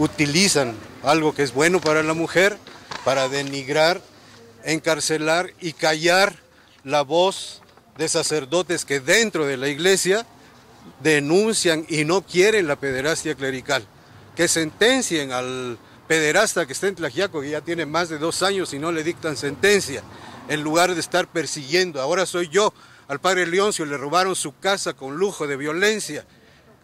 utilizan algo que es bueno para la mujer para denigrar, encarcelar y callar la voz de sacerdotes que dentro de la iglesia denuncian y no quieren la pederastia clerical. Que sentencien al pederasta que está en Tlajiaco, que ya tiene más de dos años y no le dictan sentencia, en lugar de estar persiguiendo. Ahora soy yo, al padre Leoncio le robaron su casa con lujo de violencia,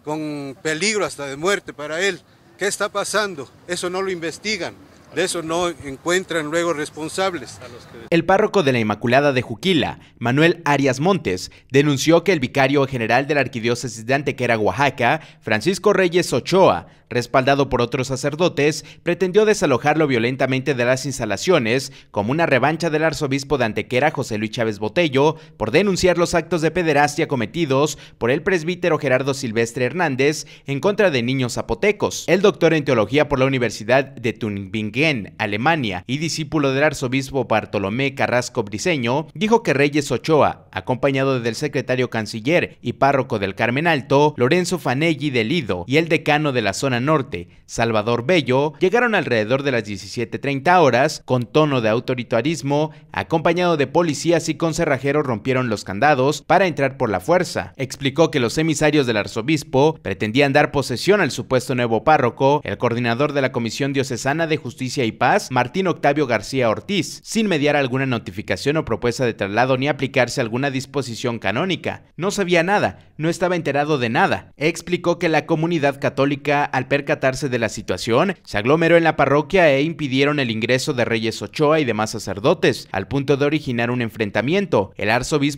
con peligro hasta de muerte para él. ¿Qué está pasando? Eso no lo investigan de eso no encuentran luego responsables. El párroco de la Inmaculada de Juquila, Manuel Arias Montes, denunció que el vicario general de la arquidiócesis de Antequera, Oaxaca, Francisco Reyes Ochoa, respaldado por otros sacerdotes, pretendió desalojarlo violentamente de las instalaciones como una revancha del arzobispo de Antequera, José Luis Chávez Botello, por denunciar los actos de pederastia cometidos por el presbítero Gerardo Silvestre Hernández en contra de niños zapotecos. El doctor en teología por la Universidad de Tunbingue. Alemania, y discípulo del arzobispo Bartolomé Carrasco Briseño, dijo que Reyes Ochoa, acompañado del secretario canciller y párroco del Carmen Alto, Lorenzo Fanelli de Lido y el decano de la zona norte, Salvador Bello, llegaron alrededor de las 17.30 horas con tono de autoritarismo, acompañado de policías y con cerrajeros rompieron los candados para entrar por la fuerza. Explicó que los emisarios del arzobispo pretendían dar posesión al supuesto nuevo párroco, el coordinador de la Comisión Diocesana de Justicia y Paz, Martín Octavio García Ortiz, sin mediar alguna notificación o propuesta de traslado ni aplicarse alguna disposición canónica. No sabía nada, no estaba enterado de nada. Explicó que la comunidad católica, al percatarse de la situación, se aglomeró en la parroquia e impidieron el ingreso de Reyes Ochoa y demás sacerdotes, al punto de originar un enfrentamiento. El arzobispo